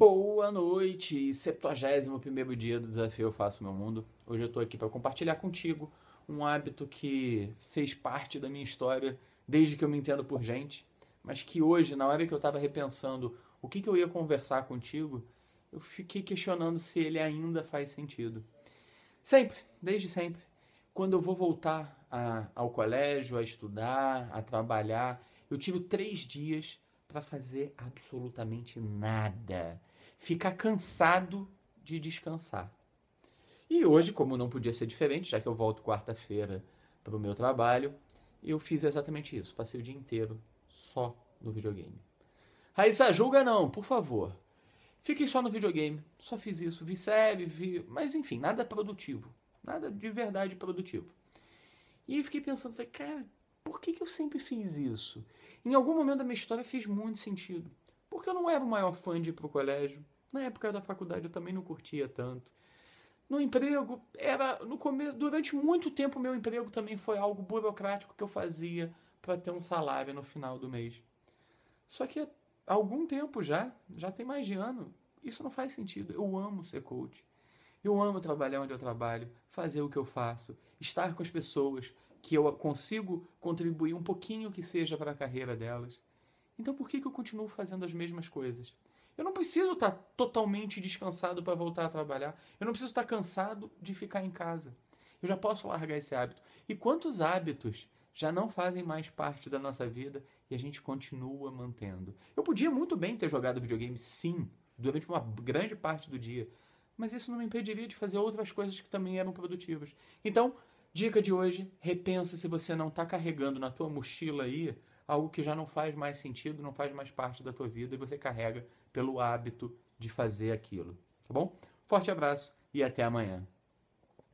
Boa noite, 71 dia do desafio Eu Faço Meu Mundo. Hoje eu estou aqui para compartilhar contigo um hábito que fez parte da minha história desde que eu me entendo por gente, mas que hoje, na hora que eu estava repensando o que, que eu ia conversar contigo, eu fiquei questionando se ele ainda faz sentido. Sempre, desde sempre, quando eu vou voltar a, ao colégio, a estudar, a trabalhar, eu tive três dias para fazer absolutamente nada. Ficar cansado de descansar. E hoje, como não podia ser diferente, já que eu volto quarta-feira para o meu trabalho, eu fiz exatamente isso. Passei o dia inteiro só no videogame. Raíssa, julga não, por favor. Fiquei só no videogame. Só fiz isso. Vi série, vi. Mas enfim, nada produtivo. Nada de verdade produtivo. E fiquei pensando, falei, cara, por que, que eu sempre fiz isso? Em algum momento da minha história fez muito sentido. Porque eu não era o maior fã de ir pro colégio. Na época da faculdade eu também não curtia tanto. No emprego, era no começo, durante muito tempo meu emprego também foi algo burocrático que eu fazia para ter um salário no final do mês. Só que há algum tempo já, já tem mais de ano, isso não faz sentido. Eu amo ser coach. Eu amo trabalhar onde eu trabalho, fazer o que eu faço, estar com as pessoas, que eu consigo contribuir um pouquinho que seja para a carreira delas. Então por que, que eu continuo fazendo as mesmas coisas? Eu não preciso estar tá totalmente descansado para voltar a trabalhar. Eu não preciso estar tá cansado de ficar em casa. Eu já posso largar esse hábito. E quantos hábitos já não fazem mais parte da nossa vida e a gente continua mantendo? Eu podia muito bem ter jogado videogame, sim, durante uma grande parte do dia. Mas isso não me impediria de fazer outras coisas que também eram produtivas. Então, Dica de hoje: repensa se você não está carregando na tua mochila aí algo que já não faz mais sentido, não faz mais parte da tua vida e você carrega pelo hábito de fazer aquilo. Tá bom? Forte abraço e até amanhã.